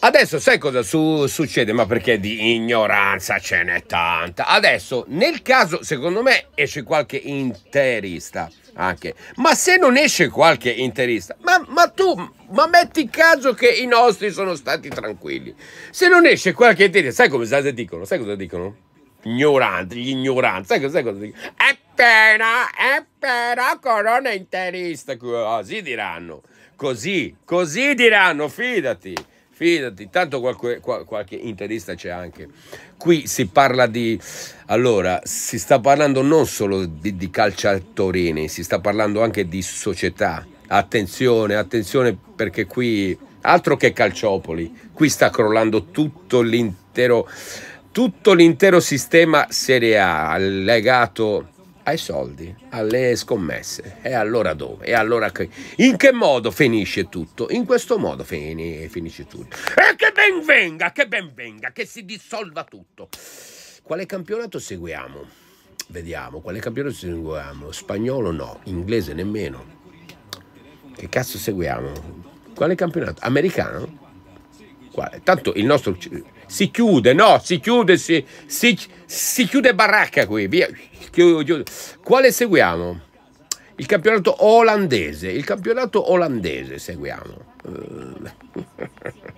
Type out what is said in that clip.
Adesso sai cosa su succede? Ma perché di ignoranza ce n'è tanta. Adesso, nel caso, secondo me, esce qualche interista anche. Ma se non esce qualche interista, ma, ma tu, ma metti caso che i nostri sono stati tranquilli. Se non esce qualche interista, sai come cosa dicono? Sai cosa dicono? Ignoranti, gli ignoranti, sai cosa, sai cosa dicono? È appena, è però corona interista, così diranno. Così, così diranno, fidati. Fidati, tanto qualche, qualche interista c'è anche. Qui si parla di... Allora, si sta parlando non solo di, di calciatorini, si sta parlando anche di società. Attenzione, attenzione perché qui... Altro che calciopoli, qui sta crollando tutto l'intero tutto l'intero sistema Serie A legato ai soldi, alle scommesse. E allora dove? E allora che? In che modo finisce tutto? In questo modo fini, finisce tutto. E che ben venga, che ben venga, che si dissolva tutto. Quale campionato seguiamo? Vediamo, quale campionato seguiamo? Spagnolo no, inglese nemmeno. Che cazzo seguiamo? Quale campionato? Americano? Quale? Tanto il nostro... Si chiude, no, si chiude, si, si, si chiude baracca qui, via. Quale seguiamo? Il campionato olandese, il campionato olandese seguiamo. Eh.